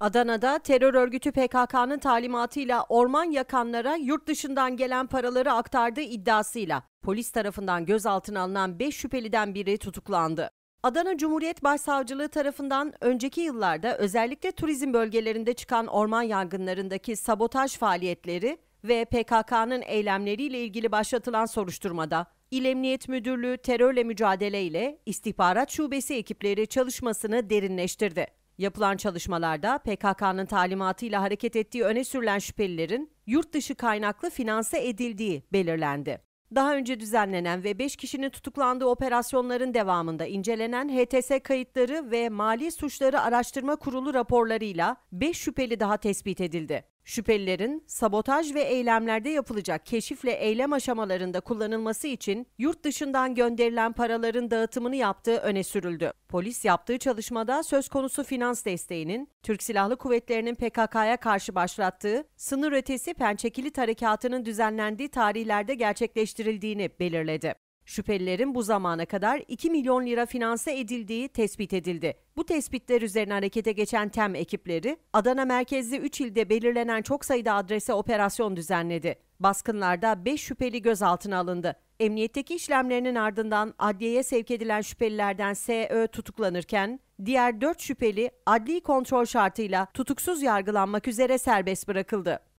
Adana'da terör örgütü PKK'nın talimatıyla orman yakanlara yurt dışından gelen paraları aktardığı iddiasıyla polis tarafından gözaltına alınan 5 şüpheliden biri tutuklandı. Adana Cumhuriyet Başsavcılığı tarafından önceki yıllarda özellikle turizm bölgelerinde çıkan orman yangınlarındaki sabotaj faaliyetleri ve PKK'nın eylemleriyle ilgili başlatılan soruşturmada İl Emniyet Müdürlüğü terörle mücadele ile istihbarat şubesi ekipleri çalışmasını derinleştirdi. Yapılan çalışmalarda PKK'nın talimatıyla hareket ettiği öne sürülen şüphelilerin yurt dışı kaynaklı finanse edildiği belirlendi. Daha önce düzenlenen ve 5 kişinin tutuklandığı operasyonların devamında incelenen HTS kayıtları ve Mali Suçları Araştırma Kurulu raporlarıyla 5 şüpheli daha tespit edildi. Şüphelilerin sabotaj ve eylemlerde yapılacak keşifle eylem aşamalarında kullanılması için yurt dışından gönderilen paraların dağıtımını yaptığı öne sürüldü. Polis yaptığı çalışmada söz konusu finans desteğinin Türk Silahlı Kuvvetleri'nin PKK'ya karşı başlattığı sınır ötesi pençekili tarekatının düzenlendiği tarihlerde gerçekleştirildiğini belirledi. Şüphelilerin bu zamana kadar 2 milyon lira finanse edildiği tespit edildi. Bu tespitler üzerine harekete geçen TEM ekipleri Adana merkezli 3 ilde belirlenen çok sayıda adrese operasyon düzenledi. Baskınlarda 5 şüpheli gözaltına alındı. Emniyetteki işlemlerinin ardından adliyeye sevk edilen şüphelilerden SÖ e tutuklanırken diğer 4 şüpheli adli kontrol şartıyla tutuksuz yargılanmak üzere serbest bırakıldı.